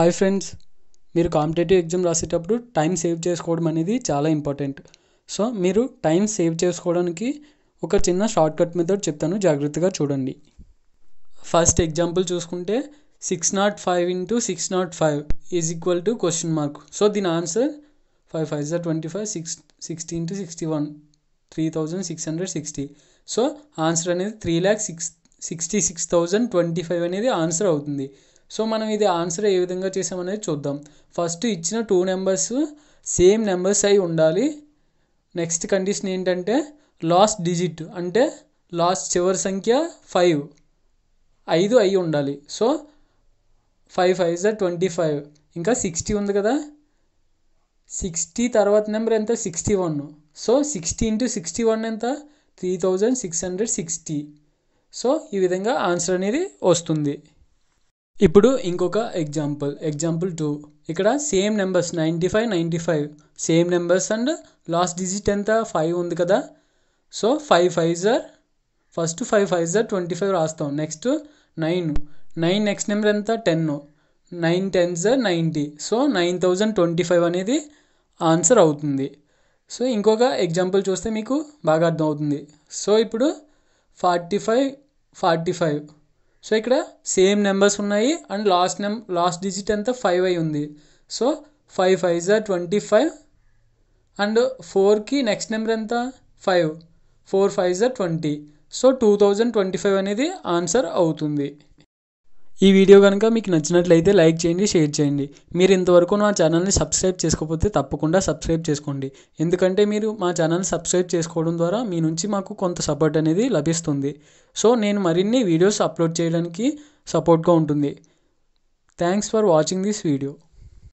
hi friends మీరు competitive exam రాసేటప్పుడు time save చేసుకోవడం అనేది చాలా ఇంపార్టెంట్ సో మీరు టైం సేవ్ చేసుకోవడానికి ఒక చిన్న షార్ట్కట్ మెథడ్ చెప్తాను జాగ్రత్తగా చూడండి ఫస్ట్ ఎగ్జాంపుల్ చూసుకుంటే six naught five into six naught five is equal to question mark so దీని ఆన్సర్ ఫైవ్ ఫైవ్ జార్ twenty five six sixty into sixty one three thousand six hundred sixty so answer అనేది three lakh six sixty six thousand twenty five అనేది answer అవుతుంది so మనం ఇది answer ఏ విధంగా చేసామనేది చూద్దాం first ఇచ్చిన టూ నెంబర్స్ సేమ్ నెంబర్స్ అయి ఉండాలి నెక్స్ట్ కండిషన్ ఏంటంటే లాస్ట్ డిజిట్ అంటే లాస్ట్ చివరి సంఖ్య ఫైవ్ ఐదు అయి ఉండాలి so five five is twenty five ఇంకా సిక్స్టీ ఉంది కదా సిక్స్టీ తర్వాత నెంబర్ ఎంత sixty one so sixty into sixty one ఎంత three thousand six hundred sixty so ఈ విధంగా ఆన్సర్ అనేది వస్తుంది ఇప్పుడు ఇంకొక ఎగ్జాంపుల్ ఎగ్జాంపుల్ టూ ఇక్కడ same numbers ninety five ninety five same numbers and last digit ఎంత ఫైవ్ ఉంది కదా సో ఫైవ్ ఫైవ్ జార్ ఫస్ట్ ఫైవ్ ఫైవ్ జార్ ట్వంటీ ఫైవ్ రాస్తాం next nine nine next number ఎంత టెన్ నైన్ టెన్ జర్ ninety so nine thousand twenty five అనేది answer అవుతుంది సో ఇంకొక ఎగ్జాంపుల్ చూస్తే మీకు బాగా అర్థమవుతుంది సో ఇప్పుడు forty five forty five so ఇక్కడ సేమ్ నెంబర్స్ ఉన్నాయి అండ్ లాస్ట్ నెం లాస్ట్ డిజిట్ అంతా ఫైవ్ అయి ఉంది సో ఫైవ్ ఫైవ్ జా ట్వంటీ ఫైవ్ అండ్ ఫోర్కి నెక్స్ట్ నెంబర్ ఎంత ఫైవ్ ఫోర్ ఫైవ్ జా twenty so two thousand twenty five అనేది ఆన్సర్ అవుతుంది ఈ వీడియో కనుక మీకు నచ్చినట్లయితే లైక్ చేయండి షేర్ చేయండి మీరు ఇంతవరకు నా ఛానల్ని సబ్స్క్రైబ్ చేసుకోకపోతే తప్పకుండా సబ్స్క్రైబ్ చేసుకోండి ఎందుకంటే మీరు మా ఛానల్ని సబ్స్క్రైబ్ చేసుకోవడం ద్వారా మీ నుంచి మాకు కొంత సపోర్ట్ అనేది లభిస్తుంది సో నేను మరిన్ని వీడియోస్ అప్లోడ్ చేయడానికి సపోర్ట్గా ఉంటుంది thanks for watching this video